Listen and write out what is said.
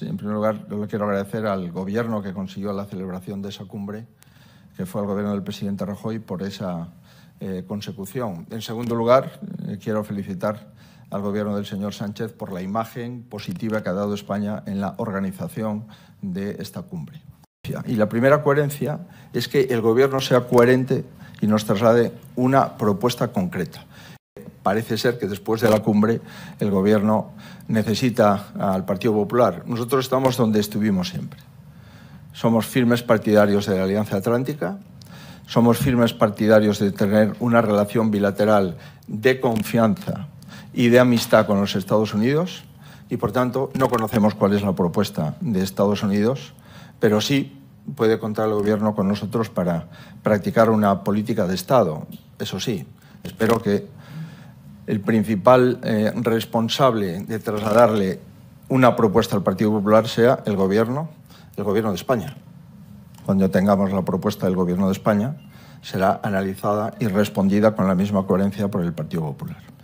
en primer lugar, yo quiero agradecer al Gobierno que consiguió la celebración de esa cumbre, que fue el Gobierno del presidente Rajoy, por esa eh, consecución. En segundo lugar, eh, quiero felicitar al Gobierno del señor Sánchez por la imagen positiva que ha dado España en la organización de esta cumbre. Y la primera coherencia es que el Gobierno sea coherente y nos traslade una propuesta concreta parece ser que después de la cumbre el gobierno necesita al Partido Popular. Nosotros estamos donde estuvimos siempre. Somos firmes partidarios de la Alianza Atlántica, somos firmes partidarios de tener una relación bilateral de confianza y de amistad con los Estados Unidos y, por tanto, no conocemos cuál es la propuesta de Estados Unidos, pero sí puede contar el Gobierno con nosotros para practicar una política de Estado. Eso sí, espero que el principal eh, responsable de trasladarle una propuesta al Partido Popular sea el Gobierno, el Gobierno de España. Cuando tengamos la propuesta del Gobierno de España, será analizada y respondida con la misma coherencia por el Partido Popular.